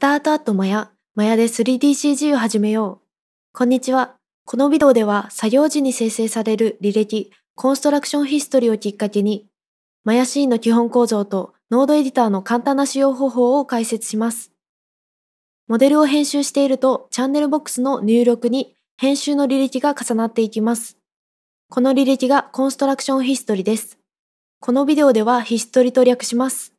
タートアットマヤ、マヤで 3DCG を始めよう。こんにちは。このビデオでは作業時に生成される履歴、コンストラクションヒストリーをきっかけに、マヤシーンの基本構造とノードエディターの簡単な使用方法を解説します。モデルを編集していると、チャンネルボックスの入力に編集の履歴が重なっていきます。この履歴がコンストラクションヒストリーです。このビデオではヒストリーと略します。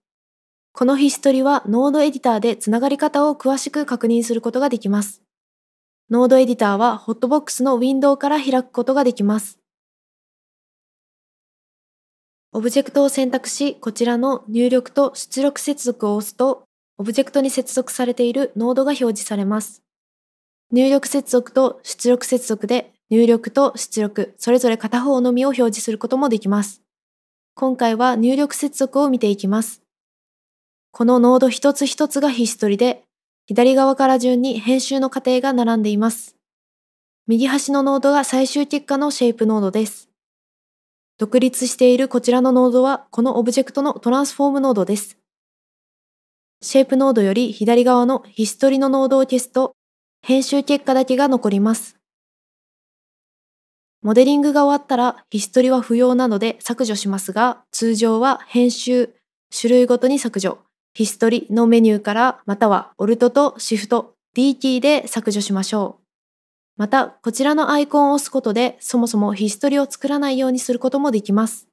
このヒストリはノードエディターでつながり方を詳しく確認することができます。ノードエディターはホットボックスのウィンドウから開くことができます。オブジェクトを選択し、こちらの入力と出力接続を押すと、オブジェクトに接続されているノードが表示されます。入力接続と出力接続で、入力と出力、それぞれ片方のみを表示することもできます。今回は入力接続を見ていきます。このノード一つ一つがヒストリで、左側から順に編集の過程が並んでいます。右端のノードが最終結果のシェイプノードです。独立しているこちらのノードは、このオブジェクトのトランスフォームノードです。シェイプノードより左側のヒストリのノードを消すと、編集結果だけが残ります。モデリングが終わったら、ヒストリは不要なので削除しますが、通常は編集、種類ごとに削除、ヒストリのメニューからまたは Alt と Shift、D キーで削除しましょう。また、こちらのアイコンを押すことで、そもそもヒストリを作らないようにすることもできます。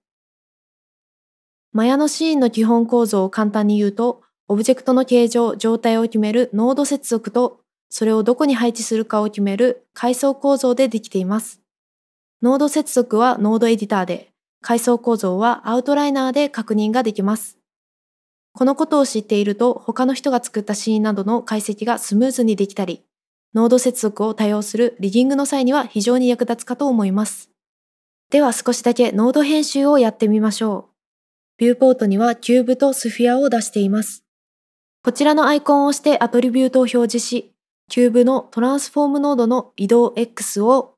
マヤのシーンの基本構造を簡単に言うと、オブジェクトの形状、状態を決めるノード接続と、それをどこに配置するかを決める階層構造でできています。ノード接続はノードエディターで、階層構造はアウトライナーで確認ができます。このことを知っていると他の人が作ったシーンなどの解析がスムーズにできたり、ノード接続を多用するリギングの際には非常に役立つかと思います。では少しだけノード編集をやってみましょう。ビューポートにはキューブとスフィアを出しています。こちらのアイコンを押してアトリビュートを表示し、キューブのトランスフォームノードの移動 X を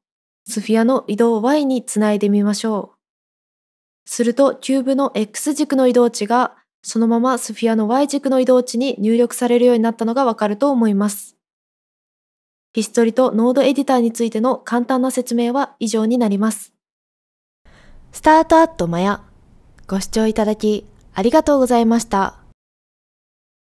スフィアの移動 Y につないでみましょう。するとキューブの X 軸の移動値がそのままスフィアの Y 軸の移動値に入力されるようになったのがわかると思います。ヒストリとノードエディターについての簡単な説明は以上になります。スタートアットマヤ。ご視聴いただきありがとうございました。